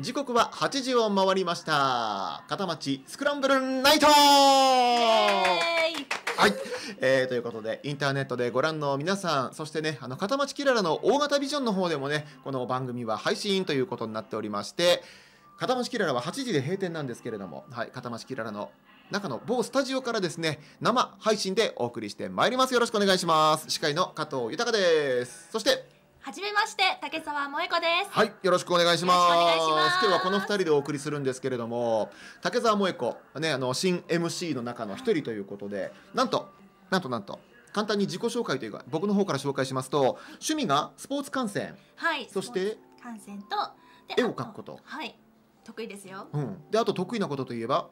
時刻は8時を回りました片町スクランブルナイトはい、えー、ということでインターネットでご覧の皆さんそしてねあの片町キララの大型ビジョンの方でもねこの番組は配信ということになっておりまして片町キララは8時で閉店なんですけれども、はい、片町キララの中の某スタジオからですね生配信でお送りしてまいりますよろしくお願いします司会の加藤豊ですそしてはじめまして、竹澤萌子です。はい、よろしくお願いします。今日はこの二人でお送りするんですけれども、竹澤萌子、ね、あの新 MC の中の一人ということで、なんと、なんとなんと。簡単に自己紹介というか、僕の方から紹介しますと、趣味がスポーツ観戦。はい。そして。観戦と。絵を描くこと。はい。得意ですよ。うん。で、あと得意なことといえば。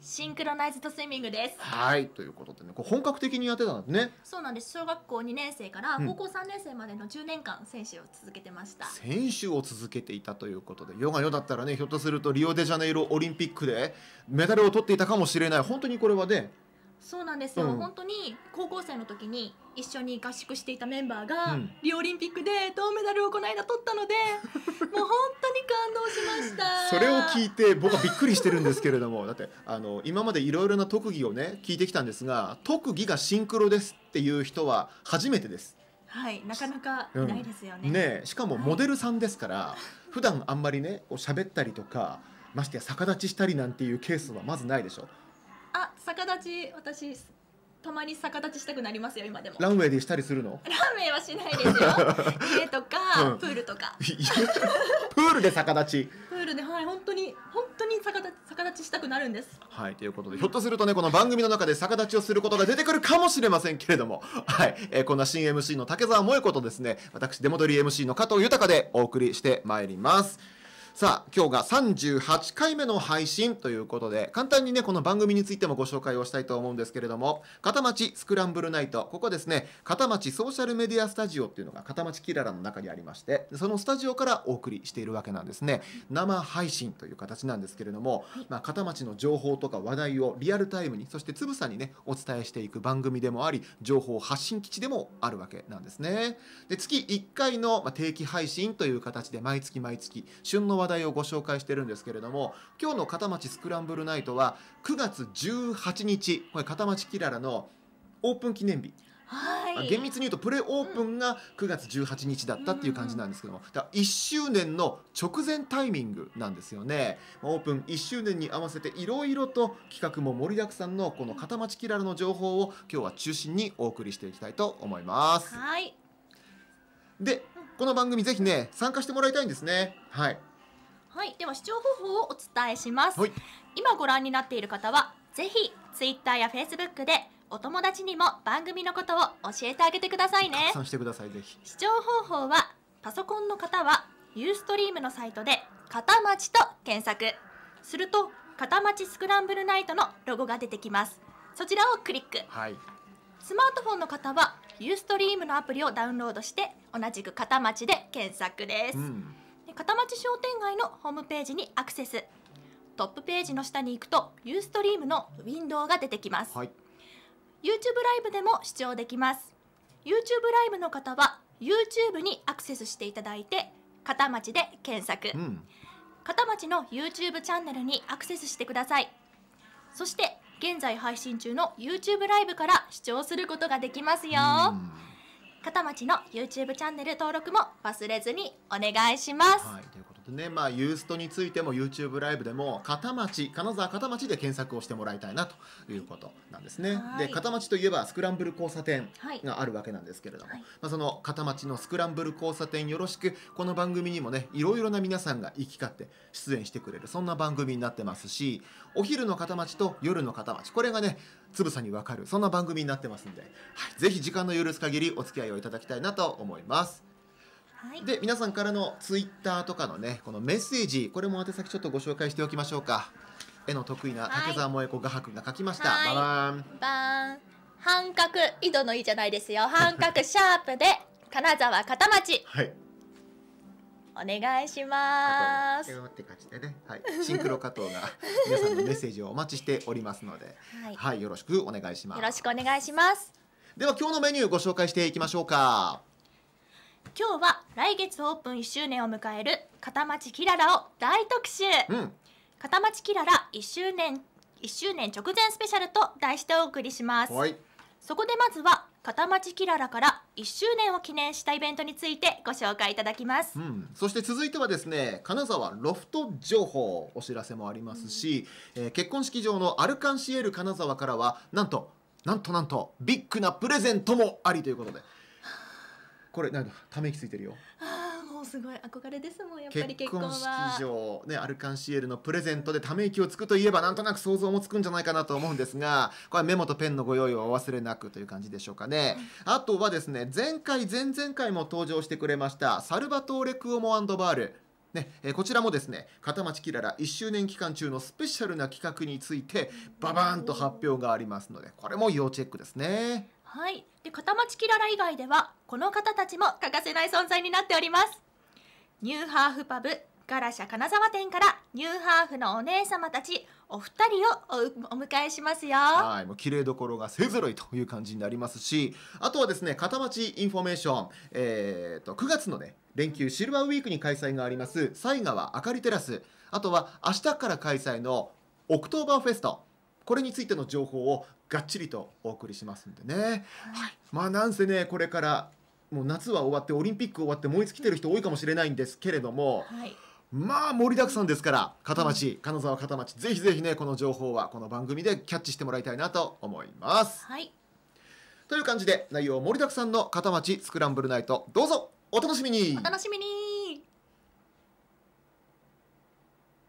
シンクロナイズドスイミングです。はいということでねこう本格的にやってたんですねそうなんです。小学校2年生から高校3年生までの10年間選手を続けてました。選手を続けていたということで世が世だったらねひょっとするとリオデジャネイロオリンピックでメダルを取っていたかもしれない本当にこれはねそうなんですよ、うん、本当に高校生の時に一緒に合宿していたメンバーが、うん、リオオリンピックで銅メダルをこの間取ったので もう本当に感動しましたそれを聞いて僕はびっくりしてるんですけれどもだってあの今までいろいろな特技をね聞いてきたんですが特技がシンクロですっていう人は初めてです。はい、なかなかいないですよねうんね、しかもモデルさんですから、はい、普段あんまりねこう喋ったりとかましてや逆立ちしたりなんていうケースはまずないでしょ。あ逆立ち私たまに逆立ちしたくなりますよ今でもランウェイでしたりするのランウェイはしないですよ 家とか、うん、プールとかプールで逆立ちプールではい本当に本当に逆立ち、逆立ちしたくなるんですはいということで、ひょっとするとねこの番組の中で逆立ちをすることが出てくるかもしれませんけれども はい、えー、こんな新 MC の竹澤萌子とですね私出戻り MC の加藤豊でお送りしてまいりますさあ、今日が38回目の配信ということで、簡単にね、この番組についてもご紹介をしたいと思うんですけれども、片町スクランブルナイト、ここですね、片町ソーシャルメディアスタジオっていうのが片町キララの中にありまして、そのスタジオからお送りしているわけなんですね。生配信という形なんですけれども、まあ、片町の情報とか話題をリアルタイムに、そしてつぶさにね、お伝えしていく番組でもあり、情報発信基地でもあるわけなんですね。で、月1回の定期配信という形で、毎月毎月、旬の話題題をご紹介しているんですけれども今日の片町スクランブルナイトは9月18日これ片町キララのオープン記念日はい、厳密に言うとプレオープンが9月18日だったっていう感じなんですけどもだ1周年の直前タイミングなんですよねオープン1周年に合わせていろいろと企画も盛りだくさんのこの片町キララの情報を今日は中心にお送りしていきたいと思います。はい、でこの番組ぜひね参加してもらいたいんですね。はいはい、では視聴方法をお伝えします、はい、今ご覧になっている方はぜひツイッターやフェイスブックでお友達にも番組のことを教えてあげてくださいねしてくださいぜひ視聴方法はパソコンの方はユーストリームのサイトで「片町」と検索すると「片町スクランブルナイト」のロゴが出てきますそちらをクリック、はい、スマートフォンの方はユーストリームのアプリをダウンロードして同じく片町で検索です、うん町商店街のホームページにアクセストップページの下に行くとユーストリームのウィンドウが出てきます、はい、YouTube ライブでも視聴できます YouTube ライブの方は YouTube にアクセスしていただいて片町で検索、うん、片町の YouTube チャンネルにアクセスしてくださいそして現在配信中の YouTube ライブから視聴することができますよ、うん片町の YouTube チャンネル登録も忘れずにお願いします。はい、ね、まあ、ユーストについても YouTube ライブでも、片町、金沢片町で検索をしてもらいたいなということなんですね。で、片町といえばスクランブル交差点があるわけなんですけれども、はい、まあ、その片町のスクランブル交差点よろしく、この番組にもね、いろいろな皆さんが行き交って出演してくれる、そんな番組になってますし、お昼の片町と夜の片町、これがね、つぶさにわかる、そんな番組になってますんで、はい、ぜひ時間の許す限りお付き合いをいただきたいなと思います。はい、で皆さんからのツイッターとかのねこのメッセージこれも宛先ちょっとご紹介しておきましょうか絵の得意な竹澤萌子画伯が描きました、はい、バーンバーン半角井戸のいいじゃないですよ 半角シャープで金沢片町はいお願いします。って感じでね、はい、シンクロ加藤が皆さんのメッセージをお待ちしておりますので、はい、はい、よろしくお願いします。よろしくお願いします。では今日のメニューご紹介していきましょうか。今日は来月オープン1周年を迎える片町キララを大特集、うん、片町キララ1周年1周年直前スペシャルと題してお送りします、い、そこでまずは片町キララから1周年を記念したイベントについてご紹介いただきます、うん、そして続いてはですね金沢ロフト情報お知らせもありますし、うん、えー、結婚式場のアルカンシエル金沢からはなんとなんとなんとビッグなプレゼントもありということでこれなんかため息ついてるよああもうすごい憧れですもんやっぱり結婚式場ねアルカンシエルのプレゼントでため息をつくといえばなんとなく想像もつくんじゃないかなと思うんですがこれメモとペンのご用意はお忘れなくという感じでしょうかね、はい、あとはですね前回前々回も登場してくれましたサルバトーレ・クオモアンドバールね、えこちらもですね片町キララ1周年期間中のスペシャルな企画についてババーンと発表がありますのでこれも要チェックですねはいで片町キララ以外ではこの方たちも欠かせない存在になっておりますニューハーフパブガラシャ金沢店からニューハーフのお姉様たちお二人をお迎えしますよはいもう綺麗どころが勢ぞろいという感じになりますしあとはですね片町インフォメーション、えーと、と9月のね連休シルバーウィークに開催があります西川あかりテラスあとは明日から開催のオクトーバーフェストこれについての情報をがっちりとお送りしますんでね、はい、まあなんせねこれからもう夏は終わってオリンピック終わって燃え尽きてる人多いかもしれないんですけれども、はい、まあ盛りだくさんですから片町、金沢片町ぜひぜひねこの情報はこの番組でキャッチしてもらいたいなと思います。はい、という感じで内容盛りだくさんの片町スクランブルナイトどうぞお楽しみにお楽しみに